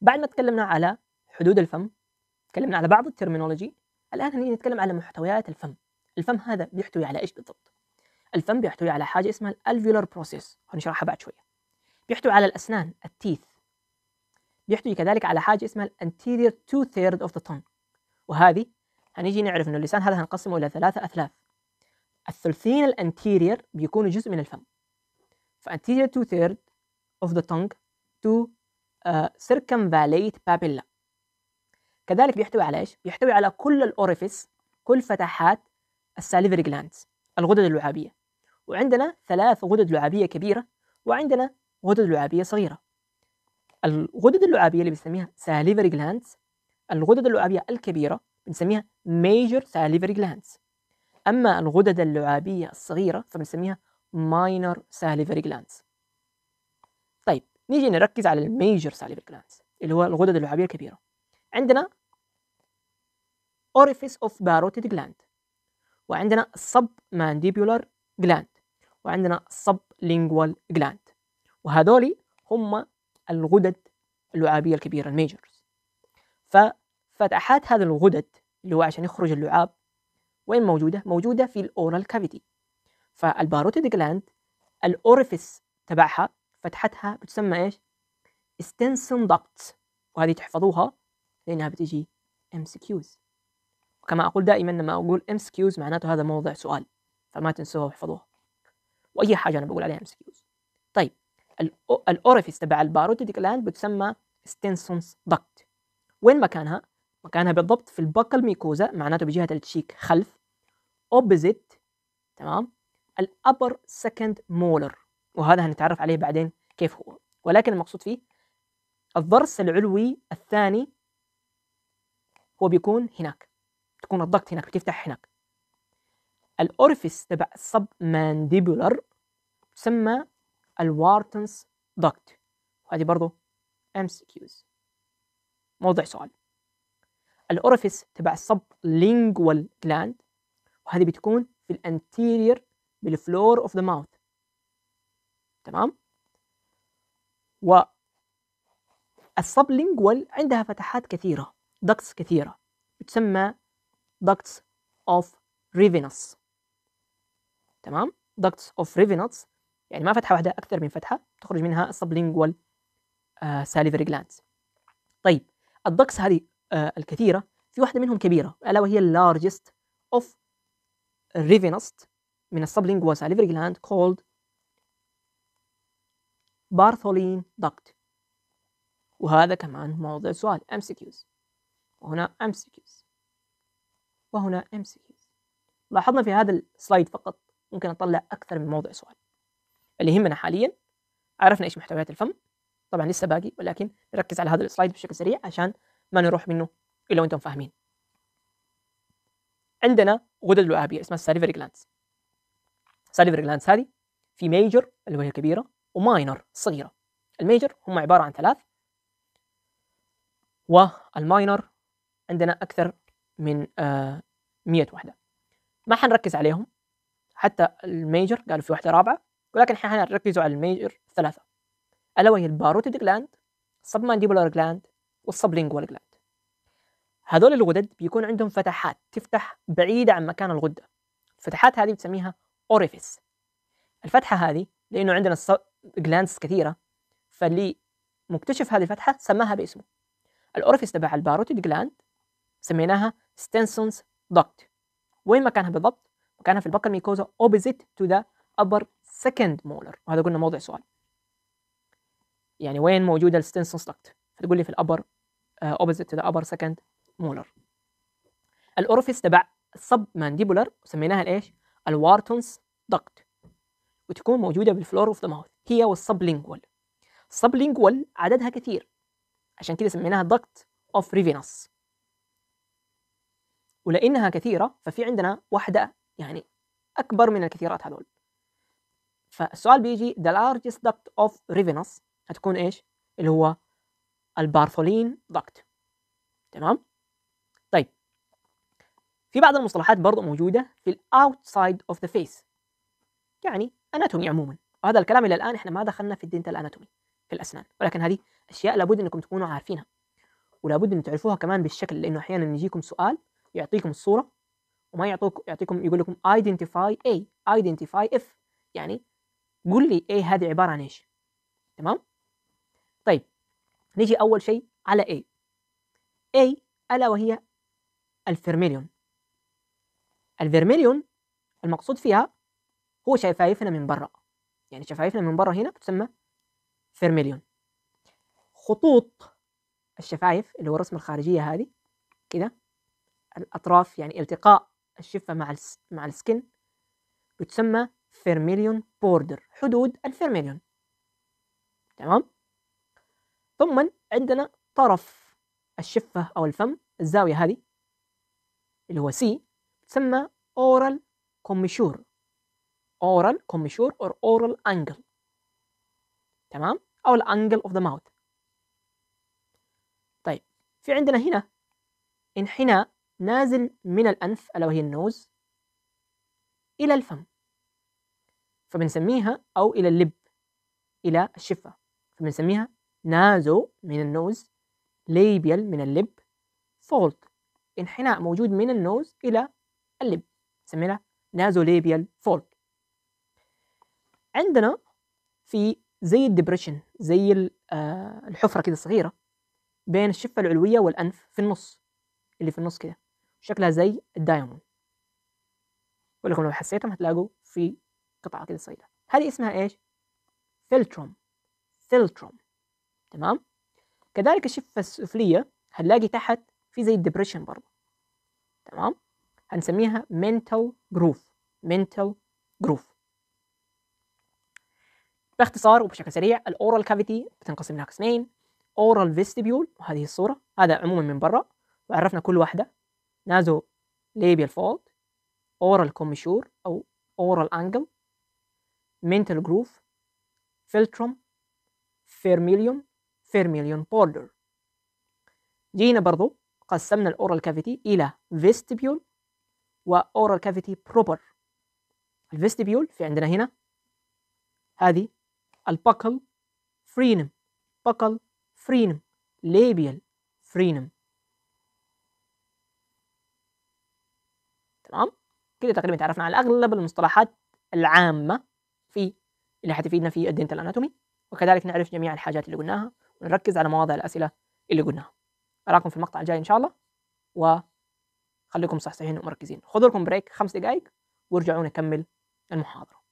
بعد ما تكلمنا على حدود الفم تكلمنا على بعض الترمينولوجي الان هنيجي نتكلم على محتويات الفم الفم هذا بيحتوي على ايش بالضبط الفم بيحتوي على حاجه اسمها الالفيولار بروسيس هنشرحها بعد شويه بيحتوي على الاسنان التيث بيحتوي كذلك على حاجه اسمها الانتيرير تو ثيرد اوف ذا تون وهذه هنيجي نعرف انه اللسان هذا هنقسمه الى ثلاثه اثلاث الثلثين الانتيريور بيكونوا جزء من الفم فانتيريور تو ثيرد اوف ذا تونج تو آه، circumvallate بابيلا كذلك بيحتوي على ايش؟ بيحتوي على كل الاوريفيس كل فتحات الساليفري جلاندز الغدد اللعابيه وعندنا ثلاث غدد لعابيه كبيره وعندنا غدد لعابيه صغيره الغدد اللعابيه اللي بنسميها سالفري جلاندز الغدد اللعابيه الكبيره بنسميها major salivary glands اما الغدد اللعابيه الصغيره فبنسميها minor salivary glands نيجي نركز على الميجر salivary glands اللي هو الغدد اللعابيه الكبيره عندنا orifice of parotid gland وعندنا مانديبولار gland وعندنا sublingual gland وهذول هم الغدد اللعابيه الكبيره الميجرز ففتحات هذا الغدد اللي هو عشان يخرج اللعاب وين موجوده موجوده في الاورال كافيتي فالباروتيد جلاند الاوريفيس تبعها فتحتها بتسمى ايش؟ استنسون ضغط وهذه تحفظوها لانها بتجي ام سي كيوز وكما اقول دائما لما اقول ام سي كيوز معناته هذا موضع سؤال فما تنسوها واحفظوها واي حاجه انا بقول عليها ام سي كيوز طيب الاوريفيس تبع الباروتيد جلاند بتسمى استنسون ضغط وين مكانها؟ مكانها بالضبط في البقل ميكوزا معناته بجهه التشيك خلف اوبزيت تمام الابر سكند مولر وهذا هنتعرف عليه بعدين كيف هو ولكن المقصود فيه الضرس العلوي الثاني هو بيكون هناك تكون الضغط هناك بتفتح هناك الأورفيس تبع السب مانديبولر تسمى الوارتنس ضغط وهذه برضه MCQs موضع سؤال الأورفيس تبع السب لينجوال جلاند وهذه بتكون في الانتيرير بالفلور اوف ذا ماوث تمام و السبلينجوال عندها فتحات كثيرة دكتس كثيرة تسمى ducts of Ravenous تمام ducts of Ravenous يعني ما فتحة واحدة أكثر من فتحة تخرج منها السبلينجوال آه، salivary glands طيب الدكتس هذه آه الكثيرة في واحدة منهم كبيرة ألا وهي largest of Ravenous من السبلينجوال salivary gland called بارثولين دكت وهذا كمان موضع سؤال MCQs وهنا MCQs وهنا MCQs لاحظنا في هذا السلايد فقط ممكن أطلع أكثر من موضع سؤال اللي يهمنا حاليا عرفنا إيش محتويات الفم طبعا لسه باقي ولكن نركز على هذا السلايد بشكل سريع عشان ما نروح منه إلا وأنتم فاهمين عندنا غدد لعابية اسمها السالفري جلانس السالفري جلانس هذه في ميجر اللي هي كبيرة وماينر صغيرة الميجر هم عبارة عن ثلاث والماينر عندنا أكثر من آه، مية 100 وحدة ما حنركز عليهم حتى الميجر قالوا في وحدة رابعة ولكن حنركزوا على الميجر الثلاثة ألا وهي الباروتيد جلاند مانديبولار جلاند والسبلينجوال جلاند هذول الغدد بيكون عندهم فتحات تفتح بعيدة عن مكان الغدة الفتحات هذه بتسميها أوريفيس الفتحة هذه لأنه عندنا جلانس كثيره فاللي مكتشف هذه الفتحه سماها باسمه الاورفيس تبع الباروتيد جلاند سميناها ستنسونز دكت وين مكانها بالضبط؟ مكانها في البكر ميكوزا اوبزيت تو ذا ابر سكند مولر وهذا قلنا موضع سؤال يعني وين موجوده الستنسونز دكت؟ فتقول لي في الابر اوبزيت تو ذا ابر سكند مولر الاورفيس تبع السب مانديبولر سميناها الايش؟ الوارتونز دكت وتكون موجوده بالفلور اوف ذا ماوث هي والسبلينجوال السبلينجوال عددها كثير عشان كده سميناها duct of ريفينس ولأنها كثيرة ففي عندنا واحدة يعني أكبر من الكثيرات هذول فالسؤال بيجي the largest duct of ريفينس هتكون إيش؟ اللي هو البارثولين duct تمام؟ طيب في بعض المصطلحات برضو موجودة في الاوتسايد outside of the face يعني anatomy عموما وهذا الكلام الى الان احنا ما دخلنا في الدينتال اناتومي في الاسنان ولكن هذه اشياء لابد انكم تكونوا عارفينها ولابد ان تعرفوها كمان بالشكل لانه احيانا يجيكم سؤال يعطيكم الصوره وما يعطوك يعطيكم يقول لكم ايدنتيفاي اي ايدنتيفاي اف يعني قول لي اي هذه عباره عن ايش تمام طيب نيجي اول شيء على اي اي الا وهي الفيرميليون الفيرميليون المقصود فيها هو شفايفنا من برا يعني شفايفنا من بره هنا بتسمى فيرميليون خطوط الشفايف اللي هو الرسمة الخارجية هذه كده الأطراف يعني التقاء الشفة مع الس... مع السكن بتسمى فيرميليون بوردر حدود الفيرميليون تمام ثم عندنا طرف الشفة أو الفم الزاوية هذه اللي هو سي تسمى أورال كوميشور oral commissure or oral angle تمام أو الانجل of the mouth طيب في عندنا هنا انحناء نازل من الأنف ألا وهي النوز إلى الفم فبنسميها أو إلى اللب إلى الشفة فبنسميها نازو من النوز ليبيال من اللب فولت انحناء موجود من النوز إلى اللب نازو ليبيال فولت عندنا في زي الدبريشن زي آه، الحفره كده صغيره بين الشفه العلويه والانف في النص اللي في النص كده شكلها زي الدايموند ولكن لو حسيتهم هتلاقوا في قطعه كده صغيره هذه اسمها ايش فلتروم فلتروم تمام كذلك الشفه السفليه هنلاقي تحت في زي الدبريشن برضه تمام هنسميها mental groove mental groove باختصار وبشكل سريع الاورال كافيتي بتنقسم لها قسمين اورال فيستيبيول وهذه الصوره هذا عموما من برا وعرفنا كل واحده نازو ليبيال فولد اورال كوميشور او اورال انجل منتال جروف فلتروم فيرميليوم فيرميليون بوردر جينا برضو قسمنا الاورال كافيتي الى فيستيبيول واورال كافيتي بروبر الفيستيبيول في عندنا هنا هذه البقل فرينم بقل فرينم لابيال فرينم تمام كده تقريبا تعرفنا على اغلب المصطلحات العامه في اللي حتفيدنا في الدنتال اناتومي وكذلك نعرف جميع الحاجات اللي قلناها ونركز على مواضع الاسئله اللي قلناها اراكم في المقطع الجاي ان شاء الله وخليكم صحصحين ومركزين خذوا لكم بريك خمس دقائق وارجعوا نكمل المحاضره